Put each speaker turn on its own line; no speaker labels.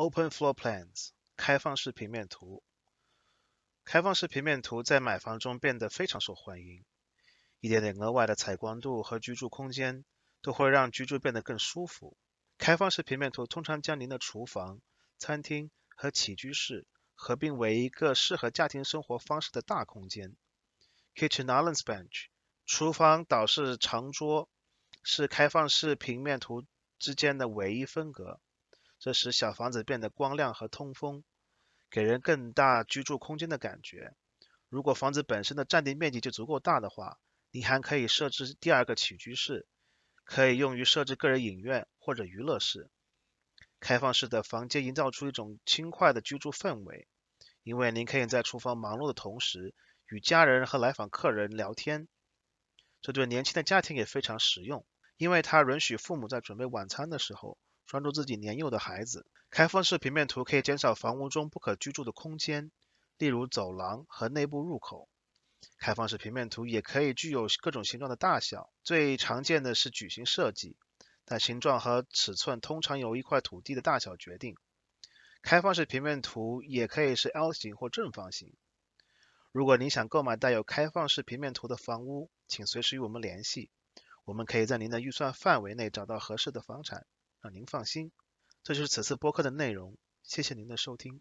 Open floor plans，开放式平面图。开放式平面图在买房中变得非常受欢迎。一点点额外的采光度和居住空间，都会让居住变得更舒服。开放式平面图通常将您的厨房、餐厅和起居室合并为一个适合家庭生活方式的大空间。Kitchen island s bench，厨房岛式长桌是开放式平面图之间的唯一分隔。这使小房子变得光亮和通风，给人更大居住空间的感觉。如果房子本身的占地面积就足够大的话，你还可以设置第二个起居室，可以用于设置个人影院或者娱乐室。开放式的房间营造出一种轻快的居住氛围，因为您可以在厨房忙碌的同时与家人和来访客人聊天。这对年轻的家庭也非常实用，因为它允许父母在准备晚餐的时候。专注自己年幼的孩子。开放式平面图可以减少房屋中不可居住的空间，例如走廊和内部入口。开放式平面图也可以具有各种形状的大小，最常见的是矩形设计。但形状和尺寸通常由一块土地的大小决定。开放式平面图也可以是 L 型或正方形。如果您想购买带有开放式平面图的房屋，请随时与我们联系，我们可以在您的预算范围内找到合适的房产。让您放心，这就是此次播客的内容。谢谢您的收听。